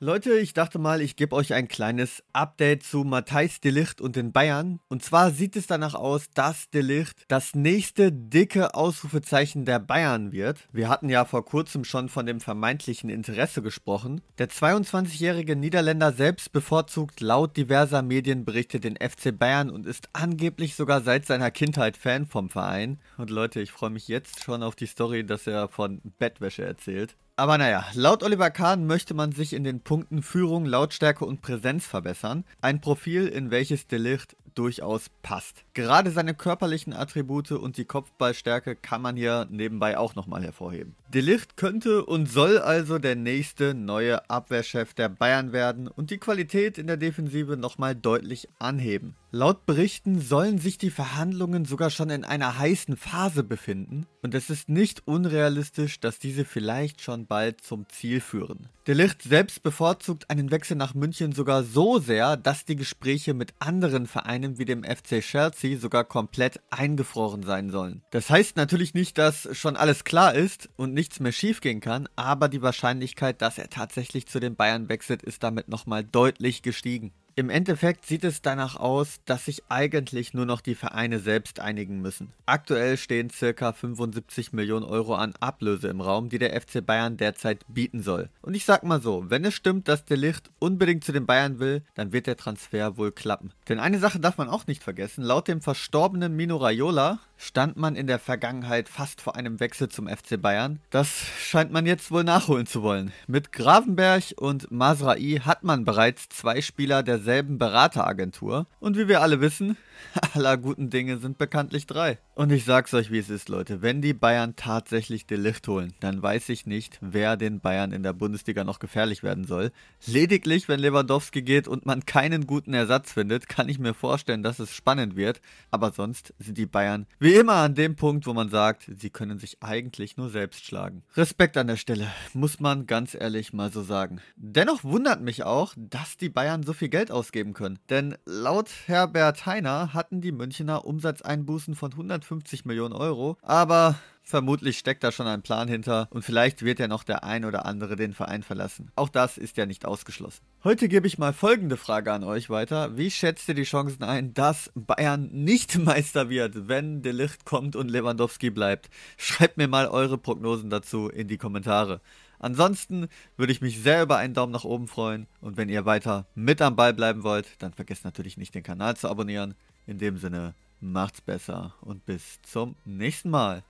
Leute, ich dachte mal, ich gebe euch ein kleines Update zu Matthijs Delicht und den Bayern. Und zwar sieht es danach aus, dass Delicht das nächste dicke Ausrufezeichen der Bayern wird. Wir hatten ja vor kurzem schon von dem vermeintlichen Interesse gesprochen. Der 22-jährige Niederländer selbst bevorzugt laut diverser Medienberichte den FC Bayern und ist angeblich sogar seit seiner Kindheit Fan vom Verein. Und Leute, ich freue mich jetzt schon auf die Story, dass er von Bettwäsche erzählt. Aber naja, laut Oliver Kahn möchte man sich in den Punkten Führung, Lautstärke und Präsenz verbessern. Ein Profil, in welches Delicht durchaus passt. Gerade seine körperlichen Attribute und die Kopfballstärke kann man hier nebenbei auch nochmal hervorheben. Delicht könnte und soll also der nächste neue Abwehrchef der Bayern werden und die Qualität in der Defensive nochmal deutlich anheben. Laut Berichten sollen sich die Verhandlungen sogar schon in einer heißen Phase befinden und es ist nicht unrealistisch, dass diese vielleicht schon bald zum Ziel führen. Delicht selbst bevorzugt einen Wechsel nach München sogar so sehr, dass die Gespräche mit anderen Vereinen einem wie dem FC Chelsea sogar komplett eingefroren sein sollen. Das heißt natürlich nicht, dass schon alles klar ist und nichts mehr schiefgehen kann, aber die Wahrscheinlichkeit, dass er tatsächlich zu den Bayern wechselt, ist damit nochmal deutlich gestiegen. Im Endeffekt sieht es danach aus, dass sich eigentlich nur noch die Vereine selbst einigen müssen. Aktuell stehen ca. 75 Millionen Euro an Ablöse im Raum, die der FC Bayern derzeit bieten soll. Und ich sag mal so, wenn es stimmt, dass der Licht unbedingt zu den Bayern will, dann wird der Transfer wohl klappen. Denn eine Sache darf man auch nicht vergessen, laut dem verstorbenen Mino Raiola stand man in der Vergangenheit fast vor einem Wechsel zum FC Bayern. Das scheint man jetzt wohl nachholen zu wollen. Mit Gravenberg und Masrai hat man bereits zwei Spieler derselben Berateragentur. Und wie wir alle wissen, aller guten Dinge sind bekanntlich drei. Und ich sag's euch, wie es ist, Leute. Wenn die Bayern tatsächlich Lift holen, dann weiß ich nicht, wer den Bayern in der Bundesliga noch gefährlich werden soll. Lediglich, wenn Lewandowski geht und man keinen guten Ersatz findet, kann ich mir vorstellen, dass es spannend wird. Aber sonst sind die Bayern wie immer an dem Punkt, wo man sagt, sie können sich eigentlich nur selbst schlagen. Respekt an der Stelle, muss man ganz ehrlich mal so sagen. Dennoch wundert mich auch, dass die Bayern so viel Geld ausgeben können. Denn laut Herbert Heiner hatten die Münchner Umsatzeinbußen von 100 50 Millionen Euro, aber Vermutlich steckt da schon ein Plan hinter und vielleicht wird ja noch der ein oder andere den Verein verlassen. Auch das ist ja nicht ausgeschlossen. Heute gebe ich mal folgende Frage an euch weiter. Wie schätzt ihr die Chancen ein, dass Bayern nicht Meister wird, wenn De Licht kommt und Lewandowski bleibt? Schreibt mir mal eure Prognosen dazu in die Kommentare. Ansonsten würde ich mich sehr über einen Daumen nach oben freuen und wenn ihr weiter mit am Ball bleiben wollt, dann vergesst natürlich nicht den Kanal zu abonnieren. In dem Sinne, macht's besser und bis zum nächsten Mal.